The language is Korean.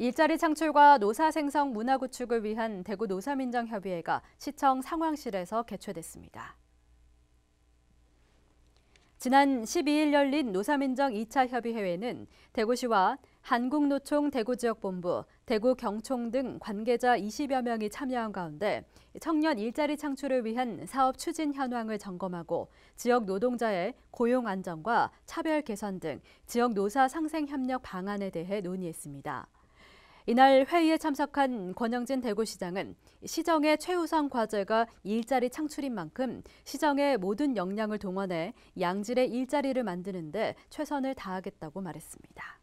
일자리 창출과 노사 생성 문화 구축을 위한 대구 노사민정협의회가 시청 상황실에서 개최됐습니다. 지난 12일 열린 노사민정 2차 협의회는 대구시와 한국노총 대구지역본부, 대구경총 등 관계자 20여 명이 참여한 가운데 청년 일자리 창출을 위한 사업 추진 현황을 점검하고 지역 노동자의 고용 안정과 차별 개선 등 지역 노사 상생 협력 방안에 대해 논의했습니다. 이날 회의에 참석한 권영진 대구시장은 시정의 최우선 과제가 일자리 창출인 만큼 시정의 모든 역량을 동원해 양질의 일자리를 만드는데 최선을 다하겠다고 말했습니다.